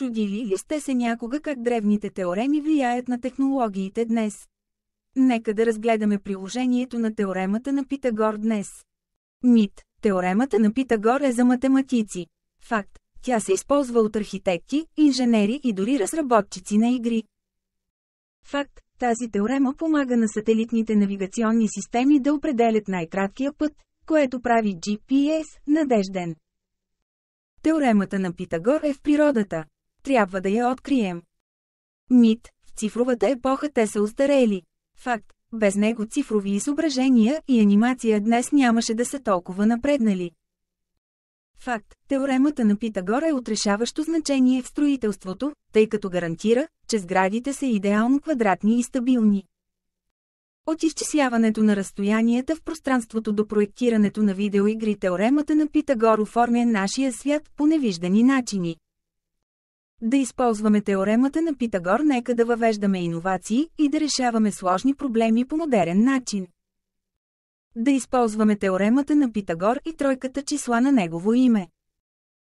Чудили ли сте се някога как древните теореми влияят на технологиите днес? Нека да разгледаме приложението на теоремата на Питагор днес. Мит – теоремата на Питагор е за математици. Факт – тя се използва от архитекти, инженери и дори разработчици на игри. Факт – тази теорема помага на сателитните навигационни системи да определят най-краткия път, което прави GPS надежден. Теоремата на Питагор е в природата. Трябва да я открием. Мит, в цифровата епоха те са устарели. Факт, без него цифрови изображения и анимация днес нямаше да са толкова напреднали. Факт, теоремата на Питагор е отрешаващо значение в строителството, тъй като гарантира, че сградите са идеално квадратни и стабилни. От изчисляването на разстоянията в пространството до проектирането на видеоигри теоремата на Питагор оформя нашия свят по невиждани начини. Да използваме теоремата на Питагор, нека да въвеждаме иновации и да решаваме сложни проблеми по модерен начин. Да използваме теоремата на Питагор и тройката числа на негово име.